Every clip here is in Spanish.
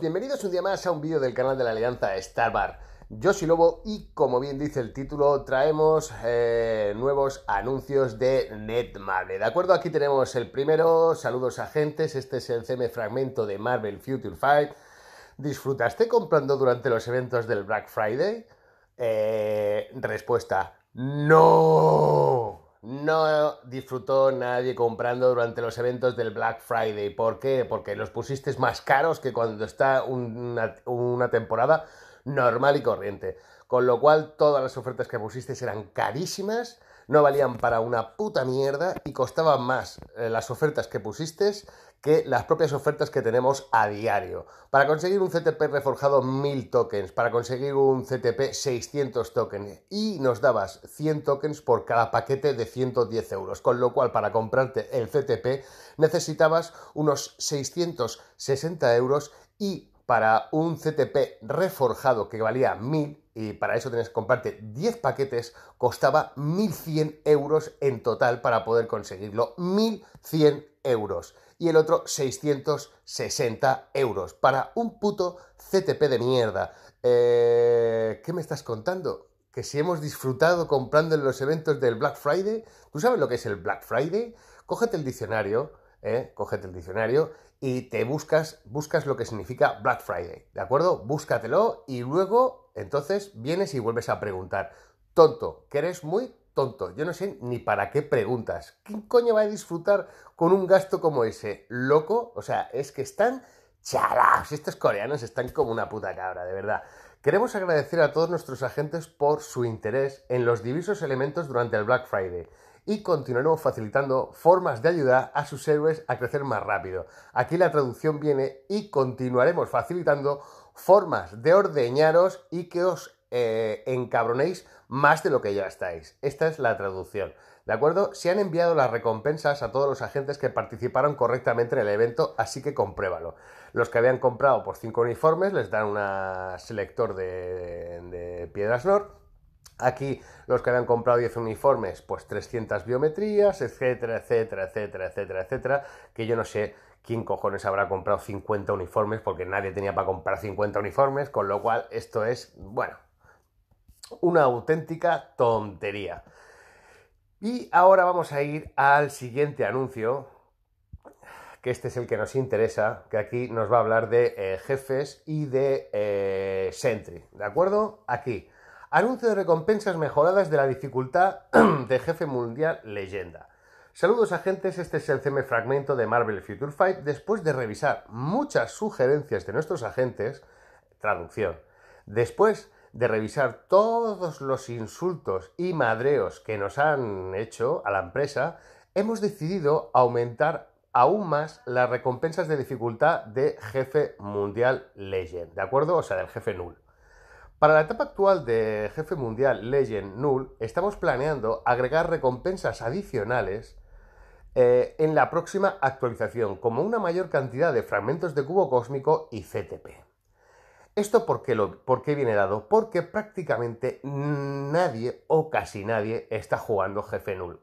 bienvenidos un día más a un vídeo del canal de la Alianza Starbar. Yo soy Lobo y como bien dice el título, traemos eh, nuevos anuncios de Netmarble. De acuerdo, aquí tenemos el primero, saludos agentes, este es el CM fragmento de Marvel Future Fight. ¿Disfrutaste comprando durante los eventos del Black Friday? Eh, respuesta, no no disfrutó nadie comprando durante los eventos del Black Friday. ¿Por qué? Porque los pusiste más caros que cuando está una, una temporada normal y corriente. Con lo cual todas las ofertas que pusiste eran carísimas no valían para una puta mierda y costaban más eh, las ofertas que pusiste que las propias ofertas que tenemos a diario. Para conseguir un CTP reforjado 1000 tokens, para conseguir un CTP 600 tokens y nos dabas 100 tokens por cada paquete de 110 euros, con lo cual para comprarte el CTP necesitabas unos 660 euros y para un CTP reforjado que valía 1000 y para eso tenés, comprarte 10 paquetes, costaba 1.100 euros en total para poder conseguirlo. 1.100 euros. Y el otro 660 euros para un puto CTP de mierda. Eh, ¿Qué me estás contando? Que si hemos disfrutado comprando en los eventos del Black Friday, ¿tú sabes lo que es el Black Friday? Cógete el diccionario, eh, cógete el diccionario y te buscas, buscas lo que significa Black Friday, ¿de acuerdo? Búscatelo y luego entonces vienes y vuelves a preguntar. Tonto, que eres muy tonto. Yo no sé ni para qué preguntas. ¿Quién coño va a disfrutar con un gasto como ese? Loco, o sea, es que están charados. Estos coreanos están como una puta cabra, de verdad. Queremos agradecer a todos nuestros agentes por su interés en los diversos elementos durante el Black Friday y continuaremos facilitando formas de ayudar a sus héroes a crecer más rápido. Aquí la traducción viene y continuaremos facilitando formas de ordeñaros y que os eh, encabronéis más de lo que ya estáis. Esta es la traducción. ¿De acuerdo? Se han enviado las recompensas a todos los agentes que participaron correctamente en el evento, así que compruébalo. Los que habían comprado por 5 uniformes les dan un selector de, piedras Nord. Aquí los que habían comprado 10 uniformes, pues 300 biometrías, etcétera, etcétera, etcétera, etcétera, etcétera, que yo no sé quién cojones habrá comprado 50 uniformes porque nadie tenía para comprar 50 uniformes, con lo cual esto es, bueno, una auténtica tontería. Y ahora vamos a ir al siguiente anuncio, que este es el que nos interesa, que aquí nos va a hablar de eh, jefes y de eh, Sentry, ¿de acuerdo? Aquí. Anuncio de recompensas mejoradas de la dificultad de Jefe Mundial Leyenda. Saludos agentes, este es el CM fragmento de Marvel Future Fight después de revisar muchas sugerencias de nuestros agentes, traducción, después de revisar todos los insultos y madreos que nos han hecho a la empresa, hemos decidido aumentar aún más las recompensas de dificultad de Jefe Mundial Legend, ¿de acuerdo? O sea, del Jefe Null. Para la etapa actual de Jefe Mundial Legend Null, estamos planeando agregar recompensas adicionales eh, en la próxima actualización, como una mayor cantidad de fragmentos de cubo cósmico y CTP. ¿Esto porque por qué viene dado? Porque prácticamente nadie o casi nadie está jugando Jefe Null.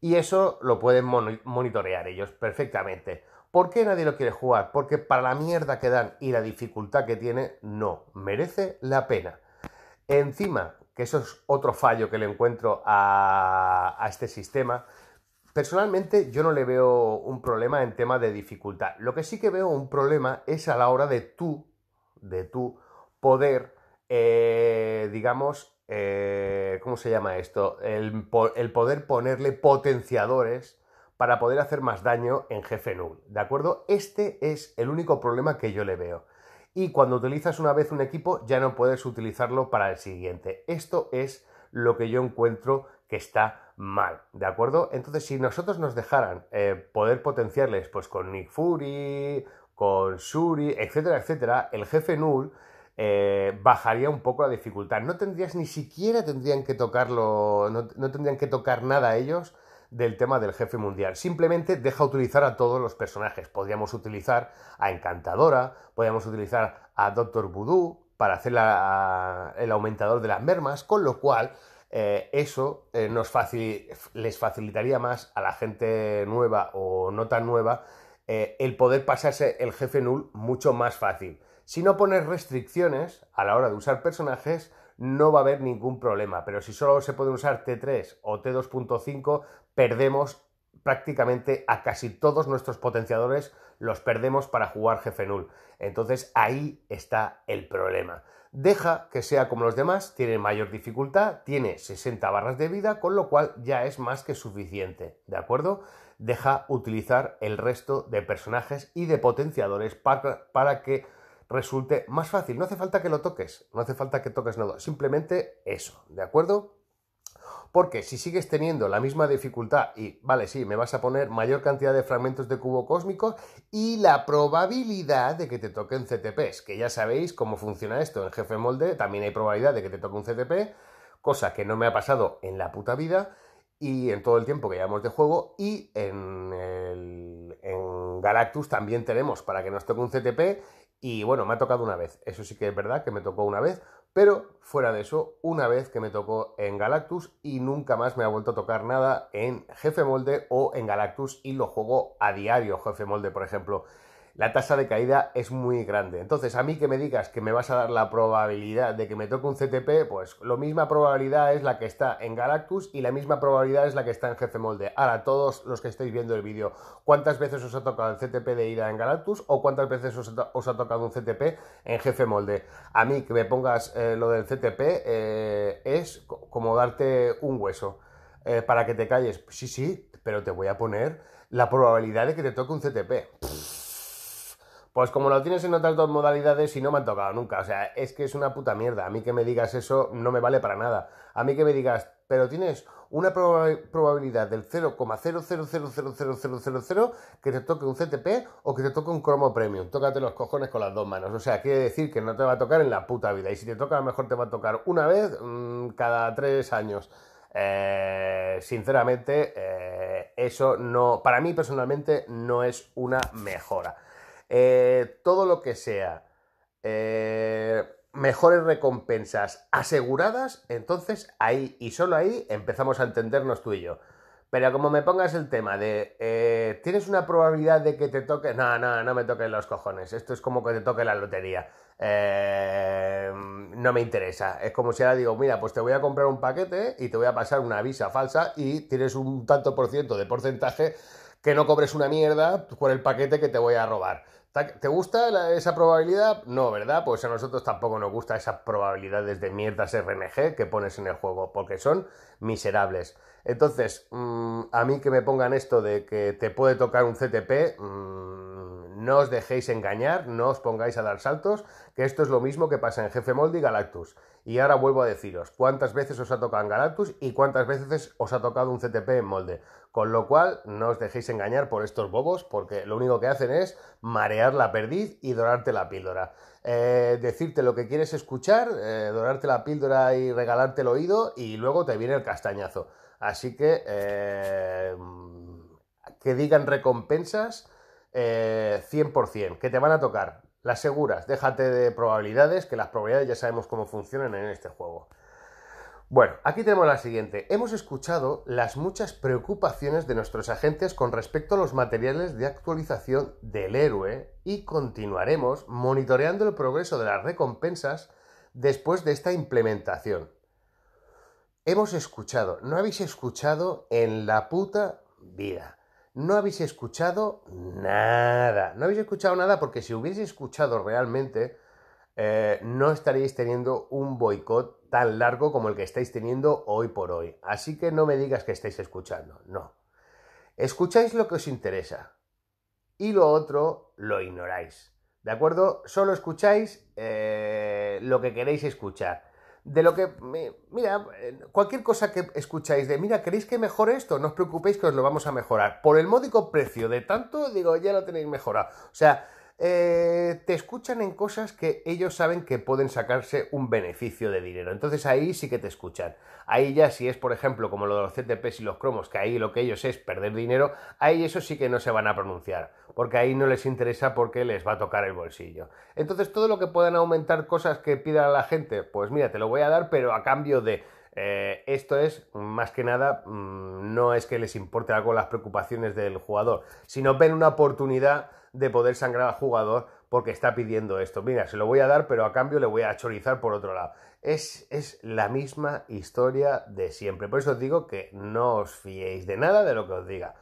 Y eso lo pueden monitorear ellos perfectamente. ¿Por qué nadie lo quiere jugar? Porque para la mierda que dan y la dificultad que tiene, no, merece la pena. Encima, que eso es otro fallo que le encuentro a, este sistema, personalmente yo no le veo un problema en tema de dificultad. Lo que sí que veo un problema es a la hora de tú, de tú, poder, eh, digamos, eh, ¿cómo se llama esto? el poder ponerle potenciadores para poder hacer más daño en jefe null, ¿de acuerdo? Este es el único problema que yo le veo. Y cuando utilizas una vez un equipo ya no puedes utilizarlo para el siguiente. Esto es lo que yo encuentro que está mal, ¿de acuerdo? Entonces si nosotros nos dejaran eh, poder potenciarles pues con Nick Fury, con Shuri, etcétera, etcétera, el jefe null eh, bajaría un poco la dificultad. No tendrías ni siquiera tendrían que tocarlo, no, tendrían que tocar nada ellos del tema del jefe mundial. Simplemente deja utilizar a todos los personajes. Podríamos utilizar a Encantadora, podríamos utilizar a Doctor Voodoo para hacer el aumentador de las mermas, con lo cual eh, eso eh, nos les facilitaría más a la gente nueva o no tan nueva eh, el poder pasarse el jefe nul mucho más fácil. Si no pones restricciones a la hora de usar personajes, no va a haber ningún problema, pero si solo se puede usar T3 o T2.5, perdemos prácticamente a casi todos nuestros potenciadores, los perdemos para jugar jefe nul. Entonces ahí está el problema. Deja que sea como los demás, tiene mayor dificultad, tiene 60 barras de vida, con lo cual ya es más que suficiente, ¿de acuerdo? Deja utilizar el resto de personajes y de potenciadores para, para que resulte más fácil. No hace falta que lo toques, no hace falta que toques nada, simplemente eso, ¿de acuerdo? Porque si sigues teniendo la misma dificultad y, vale, sí, me vas a poner mayor cantidad de fragmentos de cubo cósmico y la probabilidad de que te toquen CTPs, que ya sabéis cómo funciona esto en Jefe Molde, también hay probabilidad de que te toque un CTP, cosa que no me ha pasado en la puta vida y en todo el tiempo que llevamos de juego y en, en Galactus también tenemos para que nos toque un CTP y bueno, me ha tocado una vez, eso sí que es verdad que me tocó una vez, pero fuera de eso, una vez que me tocó en Galactus y nunca más me ha vuelto a tocar nada en Jefe Molde o en Galactus y lo juego a diario, Jefe Molde, por ejemplo la tasa de caída es muy grande. Entonces, a mí que me digas que me vas a dar la probabilidad de que me toque un CTP, pues la misma probabilidad es la que está en Galactus y la misma probabilidad es la que está en Jefe Molde. Ahora, todos los que estáis viendo el vídeo, ¿cuántas veces os ha tocado el CTP de ida en Galactus o cuántas veces os, ha, tocado un CTP en Jefe Molde? A mí que me pongas eh, lo del CTP eh, es como darte un hueso. Eh, para que te calles, sí, sí, pero te voy a poner la probabilidad de que te toque un CTP. Pues como lo tienes en otras dos modalidades y no me han tocado nunca. O sea, es que es una puta mierda. A mí que me digas eso no me vale para nada. A mí que me digas, pero tienes una probabilidad del 0,00000000 que te toque un CTP o que te toque un cromo premium. Tócate los cojones con las dos manos. O sea, quiere decir que no te va a tocar en la puta vida. Y si te toca, a lo mejor te va a tocar una vez mm, cada tres años. Eh, sinceramente, eh, eso no, para mí personalmente, no es una mejora. Eh, todo lo que sea, eh, mejores recompensas aseguradas, entonces ahí y solo ahí empezamos a entendernos tú y yo. Pero como me pongas el tema de, eh, ¿tienes una probabilidad de que te toque? No, no, no me toquen los cojones. Esto es como que te toque la lotería. no me interesa. Es como si ahora digo, mira, pues te voy a comprar un paquete y te voy a pasar una visa falsa y tienes un tanto por ciento de porcentaje que no cobres una mierda por el paquete que te voy a robar. ¿Te gusta esa probabilidad? No, ¿verdad? Pues a nosotros tampoco nos gusta esas probabilidades de mierdas RNG que pones en el juego, porque son miserables. Entonces, mm, a mí que me pongan esto de que te puede tocar un CTP, mm, no os dejéis engañar, no os pongáis a dar saltos, que esto es lo mismo que pasa en Jefe Molde y Galactus. Y ahora vuelvo a deciros cuántas veces os ha tocado en Galactus y cuántas veces os ha tocado un CTP en Molde. Con lo cual, no os dejéis engañar por estos bobos, porque lo único que hacen es marear la perdiz y dorarte la píldora. Eh, decirte lo que quieres escuchar, eh, dorarte la píldora y regalarte el oído, y luego te viene el castañazo. Así que eh, que digan recompensas 100%, eh, que te van a tocar. Las seguras, déjate de probabilidades, que las probabilidades ya sabemos cómo funcionan en este juego. Bueno, aquí tenemos la siguiente. Hemos escuchado las muchas preocupaciones de nuestros agentes con respecto a los materiales de actualización del héroe y continuaremos monitoreando el progreso de las recompensas después de esta implementación. Hemos escuchado, no habéis escuchado en la puta vida no habéis escuchado nada. No habéis escuchado nada porque si hubiese escuchado realmente, eh, no estaríais teniendo un boicot tan largo como el que estáis teniendo hoy por hoy. Así que no me digas que estáis escuchando, no. Escucháis lo que os interesa y lo otro lo ignoráis. ¿De acuerdo? Solo escucháis eh, lo que queréis escuchar de lo que, mira, cualquier cosa que escucháis de, mira, ¿queréis que mejore esto? No os preocupéis que os lo vamos a mejorar. Por el módico precio de tanto, digo, ya lo tenéis mejorado. O sea, eh, te escuchan en cosas que ellos saben que pueden sacarse un beneficio de dinero. Entonces ahí sí que te escuchan. Ahí ya si es, por ejemplo, como lo de los CTPs y los cromos, que ahí lo que ellos es perder dinero, ahí eso sí que no se van a pronunciar porque ahí no les interesa porque les va a tocar el bolsillo. Entonces todo lo que puedan aumentar cosas que pida la gente, pues mira, te lo voy a dar, pero a cambio de... Eh, esto es, más que nada, mm, no es que les importe algo las preocupaciones del jugador, sino ven una oportunidad de poder sangrar al jugador porque está pidiendo esto. Mira, se lo voy a dar, pero a cambio le voy a chorizar por otro lado. Es, es la misma historia de siempre. Por eso os digo que no os fiéis de nada de lo que os diga.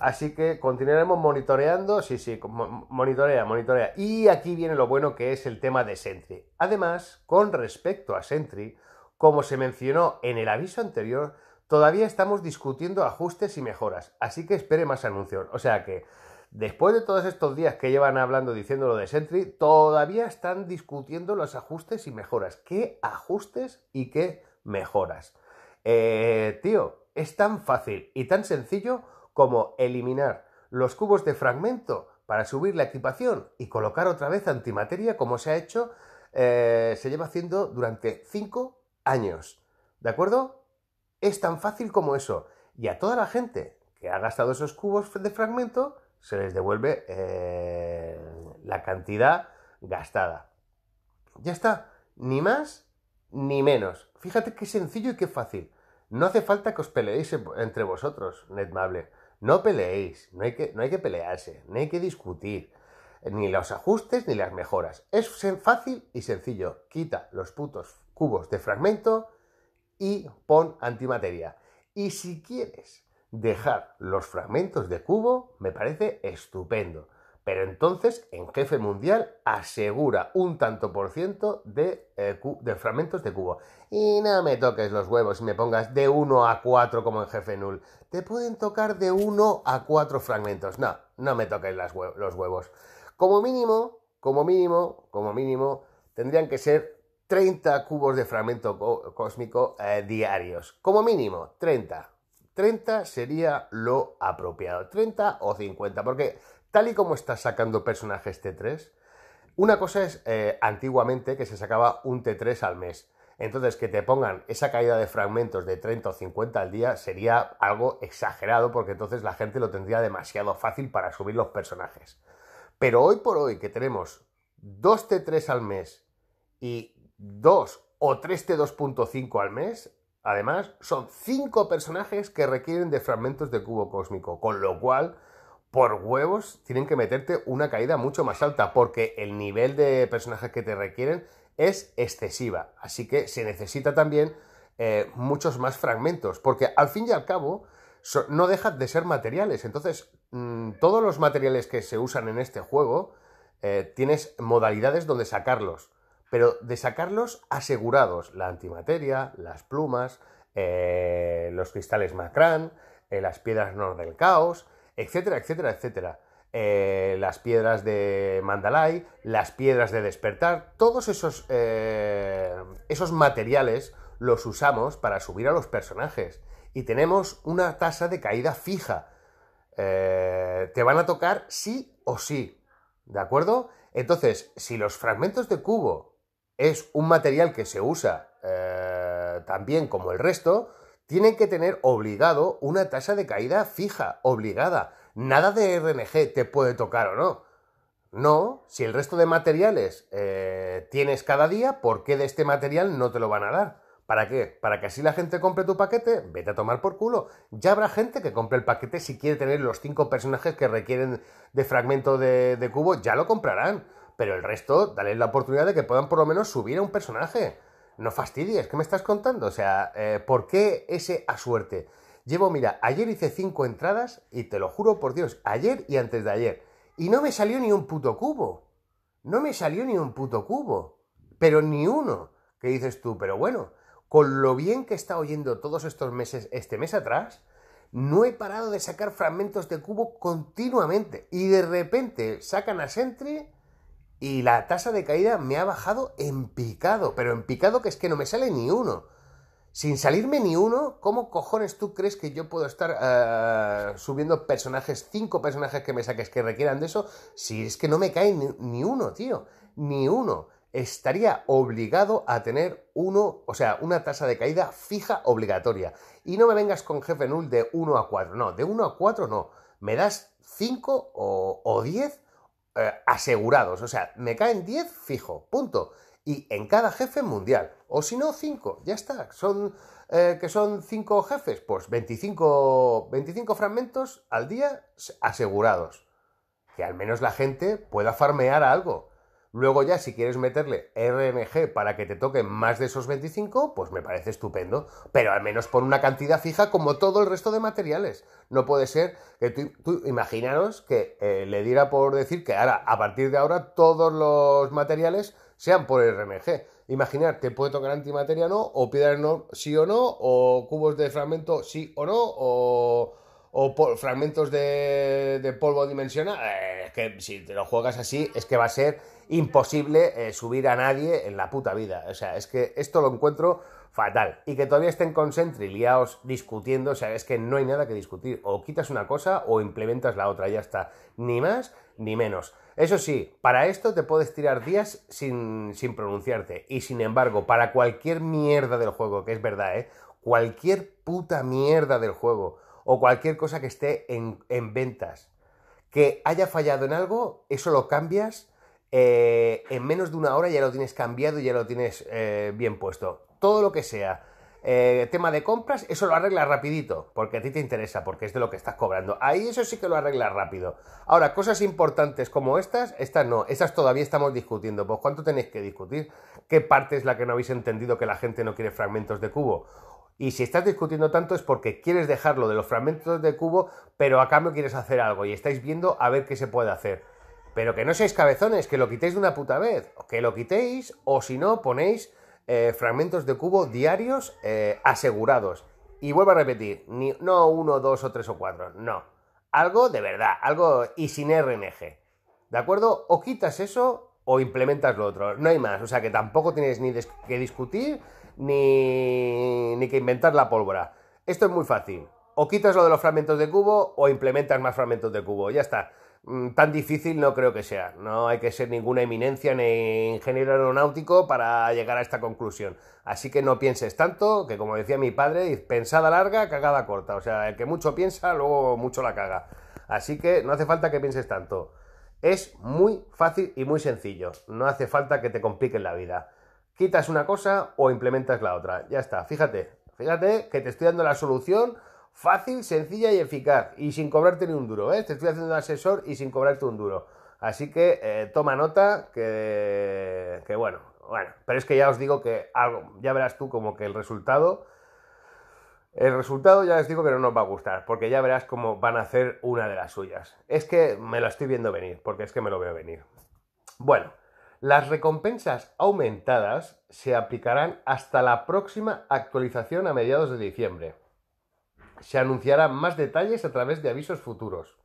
Así que continuaremos monitoreando, sí, sí, monitorea, monitorea. Y aquí viene lo bueno que es el tema de Sentry. Además, con respecto a Sentry, como se mencionó en el aviso anterior, todavía estamos discutiendo ajustes y mejoras, así que espere más anuncios. O sea que, después de todos estos días que llevan hablando diciendo lo de Sentry, todavía están discutiendo los ajustes y mejoras. ¿Qué ajustes y qué mejoras? Eh, tío, es tan fácil y tan sencillo como eliminar los cubos de fragmento para subir la equipación y colocar otra vez antimateria, como se ha hecho, eh, se lleva haciendo durante 5 años. ¿De acuerdo? Es tan fácil como eso. Y a toda la gente que ha gastado esos cubos de fragmento, se les devuelve eh, la cantidad gastada. Ya está, ni más ni menos. Fíjate qué sencillo y qué fácil. No hace falta que os peleéis entre vosotros, Netmable. No peleéis, no hay que, no hay que pelearse, no hay que discutir ni los ajustes ni las mejoras. Es fácil y sencillo. Quita los putos cubos de fragmento y pon antimateria. Y si quieres dejar los fragmentos de cubo, me parece estupendo. Pero entonces, en Jefe Mundial asegura un tanto por ciento eh, de, fragmentos de cubo. Y no me toques los huevos y me pongas de 1 a 4 como en Jefe Null. Te pueden tocar de 1 a 4 fragmentos. No, no me toques los huevos. Como mínimo, como mínimo, como mínimo, tendrían que ser 30 cubos de fragmento cósmico eh, diarios. Como mínimo, 30. 30 sería lo apropiado. 30 o 50, porque Tal y como estás sacando personajes T3, una cosa es eh, antiguamente que se sacaba un T3 al mes. Entonces, que te pongan esa caída de fragmentos de 30 o 50 al día sería algo exagerado porque entonces la gente lo tendría demasiado fácil para subir los personajes. Pero hoy por hoy que tenemos dos T3 al mes y dos o tres T2.5 al mes, además son cinco personajes que requieren de fragmentos de cubo cósmico, con lo cual por huevos tienen que meterte una caída mucho más alta, porque el nivel de personajes que te requieren es excesiva. Así que se necesita también eh, muchos más fragmentos, porque al fin y al cabo no dejan de ser materiales. Entonces, mm, todos los materiales que se usan en este juego, eh, tienes modalidades donde sacarlos, pero de sacarlos asegurados, la antimateria, las plumas, eh, los cristales Macrán, las piedras Nord del Caos, etcétera, etcétera, etcétera. Eh, las piedras de Mandalay, las piedras de despertar, todos esos, eh, esos materiales los usamos para subir a los personajes y tenemos una tasa de caída fija. Eh, te van a tocar sí o sí, ¿de acuerdo? Entonces, si los fragmentos de cubo es un material que se usa también como el resto, tienen que tener obligado una tasa de caída fija, obligada. Nada de RNG te puede tocar o no. No, si el resto de materiales eh, tienes cada día, ¿por qué de este material no te lo van a dar? ¿Para qué? ¿Para que así la gente compre tu paquete? Vete a tomar por culo. Ya habrá gente que compre el paquete si quiere tener los cinco personajes que requieren de fragmento de, de cubo, ya lo comprarán. Pero el resto, dale la oportunidad de que puedan por lo menos subir a un personaje no fastidies, ¿qué me estás contando? O sea, eh, ¿por qué ese a suerte? Llevo, mira, ayer hice cinco entradas y te lo juro por Dios, ayer y antes de ayer. Y no me salió ni un puto cubo. No me salió ni un puto cubo. Pero ni uno. ¿Qué dices tú? Pero bueno, con lo bien que he estado oyendo todos estos meses, este mes atrás, no he parado de sacar fragmentos de cubo continuamente. Y de repente sacan a Sentry y la tasa de caída me ha bajado en picado, pero en picado que es que no me sale ni uno. Sin salirme ni uno, ¿cómo cojones tú crees que yo puedo estar eh, subiendo personajes, cinco personajes que me saques que requieran de eso? Si es que no me cae ni, uno, tío, ni uno. Estaría obligado a tener uno, o sea, una tasa de caída fija obligatoria. Y no me vengas con jefe null de 1 a 4, no, de 1 a 4 no. Me das 5 o, o eh, asegurados. O sea, me caen 10 fijo, punto. Y en cada jefe mundial. O si no, 5, ya está. Son eh, que son cinco jefes, pues 25, 25 fragmentos al día asegurados. Que al menos la gente pueda farmear algo. Luego ya, si quieres meterle RNG para que te toquen más de esos 25, pues me parece estupendo. Pero al menos por una cantidad fija como todo el resto de materiales. No puede ser que tú, imaginaros que eh, le diera por decir que ahora, a partir de ahora, todos los materiales sean por RNG. Imaginar, te puede tocar antimateria no, o piedra no, sí o no, o cubos de fragmento sí o no, o o por fragmentos de, polvo dimensional. Eh, es que si te lo juegas así, es que va a ser imposible eh, subir a nadie en la puta vida. O sea, es que esto lo encuentro fatal. Y que todavía estén con liados discutiendo, o sea, es que no hay nada que discutir. O quitas una cosa o implementas la otra, ya está. Ni más ni menos. Eso sí, para esto te puedes tirar días sin, pronunciarte. Y sin embargo, para cualquier mierda del juego, que es verdad, ¿eh? Cualquier puta mierda del juego o cualquier cosa que esté en, en ventas, que haya fallado en algo, eso lo cambias eh, en menos de una hora ya lo tienes cambiado y ya lo tienes eh, bien puesto. Todo lo que sea eh, tema de compras, eso lo arreglas rapidito, porque a ti te interesa, porque es de lo que estás cobrando. Ahí eso sí que lo arreglas rápido. Ahora, cosas importantes como estas, estas no, estas todavía estamos discutiendo. Pues cuánto tenéis que discutir, qué parte es la que no habéis entendido que la gente no quiere fragmentos de cubo. Y si estás discutiendo tanto es porque quieres dejarlo de los fragmentos de cubo, pero a cambio quieres hacer algo y estáis viendo a ver qué se puede hacer. Pero que no seáis cabezones, que lo quitéis de una puta vez. Que lo quitéis o si no ponéis eh, fragmentos de cubo diarios eh, asegurados. Y vuelvo a repetir, ni, no uno, dos o tres o cuatro, no. Algo de verdad, algo y sin RNG. ¿De acuerdo? O quitas eso o implementas lo otro. No hay más. O sea que tampoco tienes ni que discutir ni, ni que inventar la pólvora. Esto es muy fácil. O quitas lo de los fragmentos de cubo o implementas más fragmentos de cubo. Ya está. Mm, tan difícil no creo que sea. No hay que ser ninguna eminencia ni ingeniero aeronáutico para llegar a esta conclusión. Así que no pienses tanto, que como decía mi padre, pensada larga, cagada corta. O sea, el que mucho piensa, luego mucho la caga. Así que no hace falta que pienses tanto. Es muy fácil y muy sencillo. No hace falta que te compliquen la vida. Quitas una cosa o implementas la otra. Ya está, fíjate. Fíjate que te estoy dando la solución fácil, sencilla y eficaz y sin cobrarte ni un duro. ¿eh? Te estoy haciendo un asesor y sin cobrarte un duro. Así que eh, toma nota que, que, bueno, bueno, pero es que ya os digo que algo, ya verás tú como que el resultado, el resultado ya les digo que no nos va a gustar, porque ya verás cómo van a hacer una de las suyas. Es que me lo estoy viendo venir, porque es que me lo veo venir. Bueno, las recompensas aumentadas se aplicarán hasta la próxima actualización a mediados de diciembre. Se anunciarán más detalles a través de avisos futuros.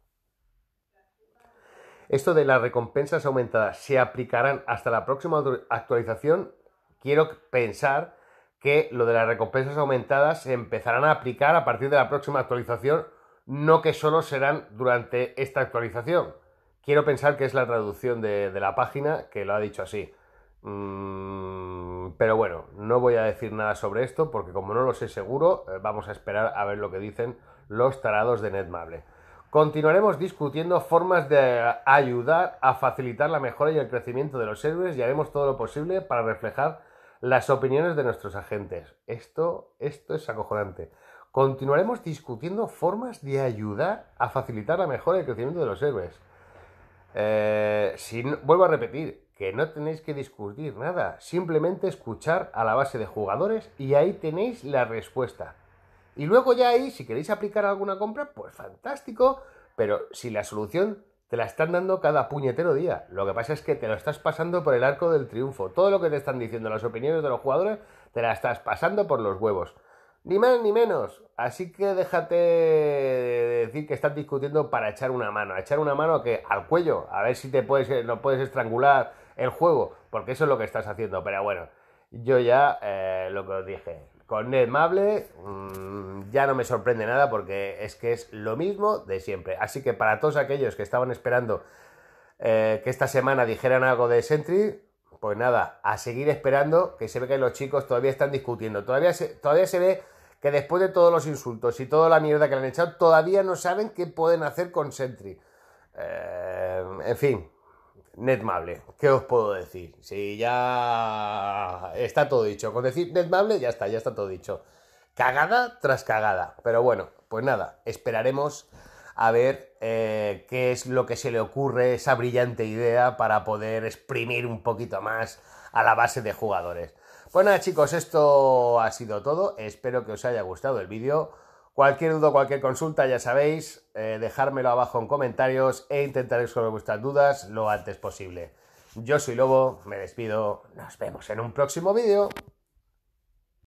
Esto de las recompensas aumentadas se aplicarán hasta la próxima actualización. Quiero pensar que lo de las recompensas aumentadas se empezarán a aplicar a partir de la próxima actualización, no que solo serán durante esta actualización. Quiero pensar que es la traducción de, de la página que lo ha dicho así. Mm, pero bueno, no voy a decir nada sobre esto porque como no lo sé seguro, eh, vamos a esperar a ver lo que dicen los tarados de Netmable. Continuaremos discutiendo formas de ayudar a facilitar la mejora y el crecimiento de los héroes y haremos todo lo posible para reflejar las opiniones de nuestros agentes. Esto, esto es acojonante. Continuaremos discutiendo formas de ayudar a facilitar la mejora y el crecimiento de los héroes. Eh, vuelvo a repetir, que no tenéis que discutir nada, simplemente escuchar a la base de jugadores y ahí tenéis la respuesta. Y luego ya ahí, si queréis aplicar alguna compra, pues fantástico, pero si la solución te la están dando cada puñetero día, lo que pasa es que te lo estás pasando por el arco del triunfo, todo lo que te están diciendo las opiniones de los jugadores, te la estás pasando por los huevos. Ni más ni menos. Así que déjate decir que estás discutiendo para echar una mano. Echar una mano que al cuello, a ver si te puedes, no puedes estrangular el juego, porque eso es lo que estás haciendo. Pero bueno, yo ya eh, lo que os dije, con el Mable mm, ya no me sorprende nada porque es que es lo mismo de siempre. Así que para todos aquellos que estaban esperando eh, que esta semana dijeran algo de Sentry, pues nada, a seguir esperando que se ve que los chicos todavía están discutiendo. Todavía se, todavía se ve que después de todos los insultos y toda la mierda que le han echado, todavía no saben qué pueden hacer con Sentry. Eh, en fin, Netmable, ¿qué os puedo decir? Si ya está todo dicho, con decir Netmable ya está, ya está todo dicho. Cagada tras cagada, pero bueno, pues nada, esperaremos a ver eh, qué es lo que se le ocurre, esa brillante idea para poder exprimir un poquito más a la base de jugadores. Pues nada chicos, esto ha sido todo, espero que os haya gustado el vídeo. Cualquier duda, cualquier consulta, ya sabéis, eh, dejármelo abajo en comentarios e intentaré resolver vuestras dudas lo antes posible. Yo soy Lobo, me despido, nos vemos en un próximo vídeo.